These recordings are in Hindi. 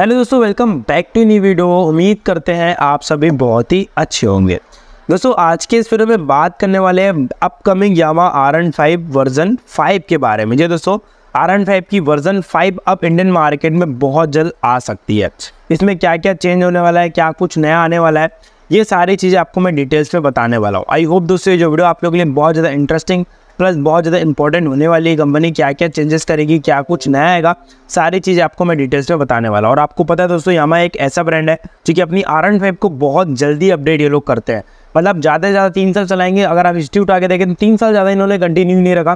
हेलो दोस्तों welcome back to new video उम्मीद करते हैं आप सभी बहुत ही अच्छे होंगे दोस्तों आज के इस वीडियो में बात करने वाले हैं upcoming Yamaha R N five version five के बारे में जी दोस्तों आर एन फाइव की वर्जन फाइव अब इंडियन मार्केट में बहुत जल्द आ सकती है इसमें क्या क्या चेंज होने वाला है क्या कुछ नया आने वाला है ये सारी चीज़ें आपको मैं डिटेल्स में बताने वाला हूँ आई होप दोस्तों ये जो वीडियो आप लोगों के लिए बहुत ज़्यादा इंटरेस्टिंग प्लस बहुत ज़्यादा इंपॉर्टेंट होने वाली है कंपनी क्या क्या चेंजेस करेगी क्या कुछ नया आएगा सारी चीज़ आपको मैं डिटेल्स में बताने वाला और आपको पता है दोस्तों यहाँ एक ऐसा ब्रांड है जो कि अपनी आर एंड फाइव को बहुत जल्दी अपडेट ये लोग करते हैं मतलब ज़्यादा से ज़्यादा तीन साल चलाएंगे अगर आप हिस्ट्री उठा के देखें तो तीन साल ज़्यादा इन्होंने कंटिन्यू नहीं रखा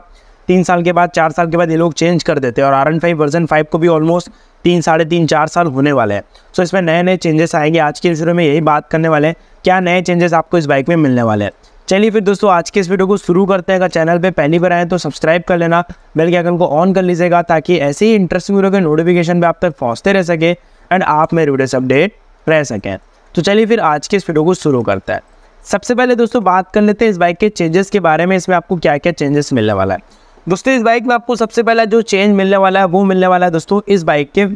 तीन साल के बाद चार साल के बाद ये लोग चेंज कर देते हैं और R N five version five को भी ऑलमोस्ट तीन साढ़े तीन चार साल होने वाले हैं सो इसमें नए नए चेंजेस आएंगे आज के शुरू में यही बात करने वाले हैं क्या नए चेंजेस आपको इस बाइक में मिलने वाले हैं चलिए फिर दोस्तों आज के इस वीडियो को शुरू करते हैं अगर चैनल पे पहली बार आए तो सब्सक्राइब कर लेना बेल के आइकन को ऑन कर लीजिएगा ताकि ऐसे ही इंटरेस्टिंग वीडियो के नोटिफिकेशन पे आप तक पहुंचते रह सके एंड आप मेरे वीडियो से अपडेट रह सकें तो चलिए फिर आज के इस वीडियो को शुरू करते हैं सबसे पहले दोस्तों बात कर लेते हैं इस बाइक के चेंजेस के बारे में इसमें आपको क्या क्या चेंजेस मिलने वाला है दोस्तों इस बाइक में आपको सबसे पहला जो चेंज मिलने वाला है वो मिलने वाला है दोस्तों इस बाइक के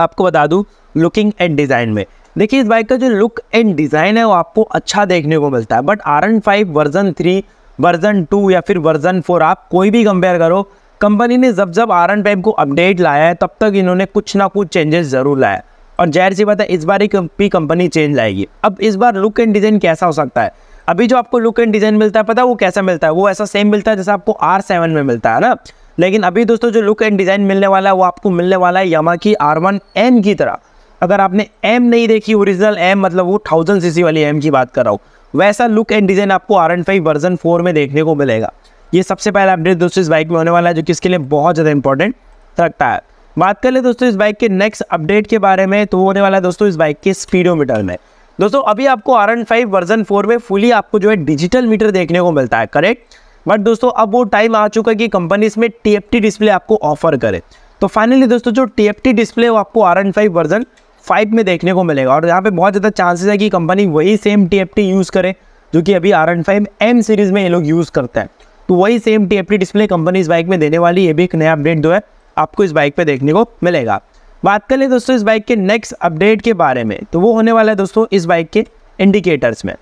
आपको बता दूँ लुकिंग एंड डिज़ाइन में देखिए इस बाइक का जो लुक एंड डिज़ाइन है वो आपको अच्छा देखने को मिलता है but R N five version three version two या फिर वर्जन फोर आप कोई भी कंपेयर करो कंपनी ने जब जब आर एन फाइव को अपडेट लाया है तब तक इन्होंने कुछ ना कुछ चेंजेस ज़रूर लाया और जाहिर सी बात है इस बार ही कंपनी चेंज लाएगी अब इस बार लुक एंड डिज़ाइन कैसा हो सकता है अभी जो आपको लुक एंड डिज़ाइन मिलता है पता है वो कैसा मिलता है वो ऐसा सेम मिलता है जैसा आपको आर सेवन में मिलता है ना लेकिन अभी दोस्तों जो लुक एंड डिज़ाइन मिलने वाला है वो आपको मिलने वाला है यमा की आर वन एन की तरह अगर आपने एम नहीं देखी ओरिजिनल एम मतलब वो थाउजेंड सीसी वाली एम की बात कर रहा हूँ वैसा लुक एंड डिज़ाइन आपको R N five version four में देखने को मिलेगा ये सबसे पहला अपडेट दोस्तों इस बाइक में होने वाला है जो कि इसके लिए बहुत ज़्यादा इंपॉर्टेंट रखता है बात कर ले दोस्तों इस बाइक के नेक्स्ट अपडेट के बारे में तो होने वाला है दोस्तों इस बाइक के स्पीडोमीटर में दोस्तों अभी आपको R N five version four में फुली आपको जो है डिजिटल मीटर देखने को मिलता है करेक्ट बट दोस्तों अब वो टाइम आ चुका है कि कंपनी इसमें टी डिस्प्ले आपको ऑफर करे तो फाइनली दोस्तों जो टी डिस्प्ले वो आपको R N five version five में देखने को मिलेगा और यहाँ पे बहुत ज़्यादा चांसेस है कि कंपनी वही सेम टी यूज़ करे जो कि अभी R N five M series में ये लोग यूज़ करते हैं तो वही सेम टी डिस्प्ले कंपनी इस बाइक में देने वाली ये भी एक नया अपडेट जो है आपको इस बाइक पर देखने को मिलेगा बात कर लें दोस्तों इस बाइक के नेक्स्ट अपडेट के बारे में तो वो होने वाला है दोस्तों इस बाइक के इंडिकेटर्स में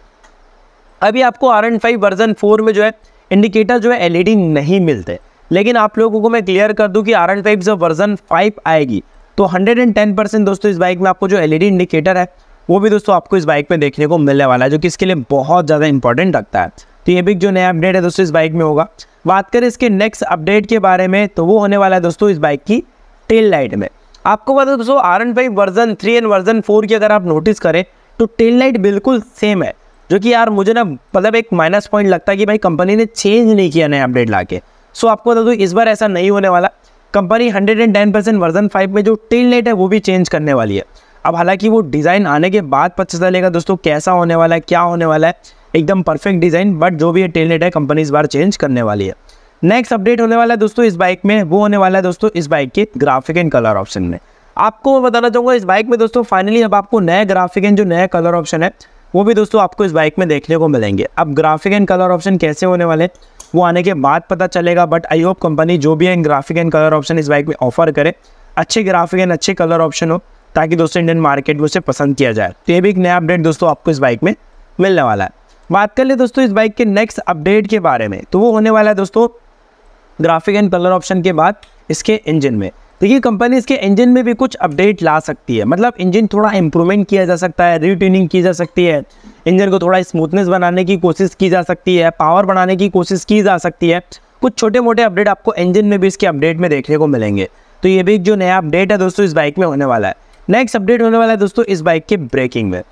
अभी आपको R N five version four में जो है इंडिकेटर जो है एलईडी नहीं मिलते लेकिन आप लोगों को मैं क्लियर कर दूं कि आर एन फाइव जब वर्जन फाइव आएगी तो 110 परसेंट दोस्तों इस बाइक में आपको जो एलईडी इंडिकेटर e है वो भी दोस्तों आपको इस बाइक में देखने को मिलने वाला है जो कि इसके लिए बहुत ज़्यादा इंपॉर्टेंट रखता है तो ये भी जो नया अपडेट है दोस्तों इस बाइक में होगा बात करें इसके नेक्स्ट अपडेट के बारे में तो वो होने वाला है दोस्तों इस बाइक की टेल लाइट में आपको पता है दोस्तों R N five version three and version four की अगर आप नोटिस करें तो टेल लाइट बिल्कुल सेम है जो कि यार मुझे ना मतलब एक माइनस पॉइंट लगता है कि भाई कंपनी ने चेंज नहीं किया नया अपडेट ला के सो आपको बता दो इस बार ऐसा नहीं होने वाला कंपनी 110 परसेंट वर्जन 5 में जो टेल लाइट है वो भी चेंज करने वाली है अब हालांकि वो डिज़ाइन आने के बाद पता चलेगा दोस्तों कैसा होने वाला है क्या होने वाला है एकदम परफेक्ट डिज़ाइन बट जो भी ये टेल लाइट है कंपनी इस बार चेंज करने वाली है नेक्स्ट अपडेट होने वाला है दोस्तों इस बाइक में वो होने वाला है दोस्तों इस बाइक के ग्राफिक एंड कलर ऑप्शन में आपको मैं बताना चाहूँगा इस बाइक में दोस्तों फाइनली अब आपको नए ग्राफिक एंड जो नया कलर ऑप्शन है वो भी दोस्तों आपको इस बाइक में देखने को मिलेंगे अब ग्राफिक एंड कलर ऑप्शन कैसे होने वाले हैं वो आने के बाद पता चलेगा बट आई होप कंपनी जो भी है ग्राफिक एंड कलर ऑप्शन इस बाइक में ऑफर करे अच्छे ग्राफिक एंड अच्छे कलर ऑप्शन हो ताकि दोस्तों इंडियन मार्केट में उसे पसंद किया जाए तो ये भी एक नया अपडेट दोस्तों आपको इस बाइक में मिलने वाला है बात कर ले दोस्तों इस बाइक के नेक्स्ट अपडेट के बारे में तो वो होने वाला है दोस्तों ग्राफिक एंड कलर ऑप्शन के बाद इसके इंजन में देखिए कंपनी इसके इंजन में भी कुछ अपडेट ला सकती है मतलब इंजन थोड़ा इम्प्रूवमेंट किया जा सकता है रीट्यूनिंग की जा सकती है इंजन को थोड़ा स्मूथनेस बनाने की कोशिश की जा सकती है पावर बढ़ाने की कोशिश की जा सकती है कुछ छोटे मोटे अपडेट आपको इंजन में भी इसके अपडेट में देखने को मिलेंगे तो ये भी जो नया अपडेट है दोस्तों इस बाइक में होने वाला है नेक्स्ट अपडेट होने वाला है दोस्तों इस बाइक के ब्रेकिंग में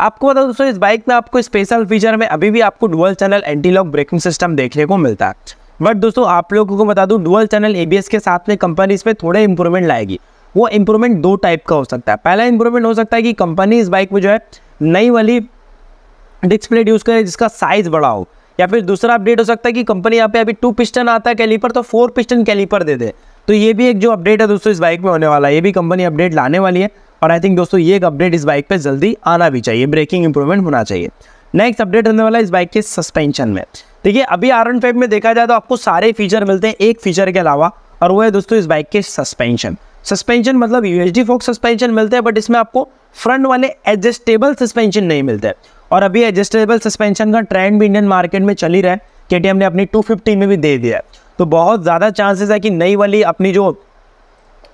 आपको बताओ दोस्तों इस बाइक में आपको स्पेशल फीचर में अभी भी आपको dual channel anti lock braking system देखने को मिलता है बट दोस्तों आप लोगों को बता दूँ डुअल चैनल ए के साथ में कंपनी इसमें थोड़े इंप्रूवमेंट लाएगी वो इंप्रूवमेंट दो टाइप का हो सकता है पहला इंप्रूवमेंट हो सकता है कि कंपनी इस बाइक में जो है नई वाली डिस्प्ले यूज़ करे जिसका साइज़ बड़ा हो या फिर दूसरा अपडेट हो सकता है कि कंपनी यहाँ पे अभी टू पिस्टन आता है कैलीपर तो फोर पिस्टन कैलीपर दे दे तो ये भी एक जो अपडेट है दोस्तों इस बाइक में होने वाला है ये भी कंपनी अपडेट लाने वाली है और आई थिंक दोस्तों ये एक अपडेट इस बाइक पर जल्दी आना भी चाहिए ब्रेकिंग इंप्रूवमेंट होना चाहिए नेक्स्ट अपडेट होने वाला है इस बाइक के सस्पेंशन में देखिए अभी आर फाइव में देखा जाए तो आपको सारे फीचर मिलते हैं एक फीचर के अलावा और वो है दोस्तों इस बाइक के सस्पेंशन सस्पेंशन मतलब U H D fork suspension मिलते हैं बट इसमें आपको फ्रंट वाले एडजस्टेबल सस्पेंशन नहीं मिलते हैं और अभी एडजस्टेबल सस्पेंशन का ट्रेंड भी इंडियन मार्केट में चल ही रहा है के टी ने अपनी 250 में भी दे दिया है तो बहुत ज़्यादा चांसेस है कि नई वाली अपनी जो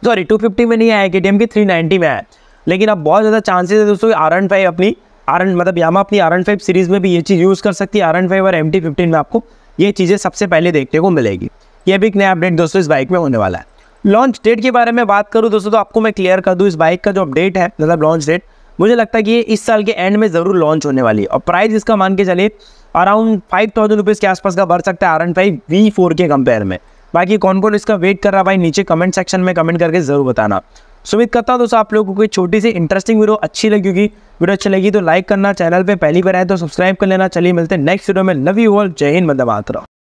सॉरी 250 में नहीं आया के टी एम की 390 में आया लेकिन अब बहुत ज़्यादा चांसेस है दोस्तों आर एंड फाइव अपनी आर एन मतलब यामा अपनी आर एन फाइव सीरीज़ में भी ये चीज़ यूज़ कर सकती है आर एन फाइव और एम टी फिफ्टीन में आपको ये चीज़ें सबसे पहले देखने को मिलेगी ये भी एक नया अपडेट दोस्तों इस बाइक में होने वाला है लॉन्च डेट के बारे में बात करूँ दोस्तों तो आपको मैं क्लियर कर दूँ इस बाइक का जो अपडेट है मतलब लॉन्च डेट मुझे लगता है कि ये इस साल के एंड में ज़रूर लॉन्च होने वाली है और प्राइस इसका मान के चलिए अराउंड फाइव थाउजेंड रुपीज़ के आसपास का बढ़ सकता है R N five V four के कंपेयर में बाकी कौन कौन इसका वेट कर रहा है भाई नीचे कमेंट सेक्शन में कमेंट करके ज़रूर बताना सुमित करता हूँ दोस्तों आप लोगों को छोटी सी इंटरेस्टिंग वीडियो अच्छी लगी होगी वीडियो अच्छी लगी तो लाइक करना चैनल पर पहली बार आए तो सब्सक्राइब कर लेना चलिए मिलते हैं नेक्स्ट वीडियो में लव यू ऑल जय हिंद मतलब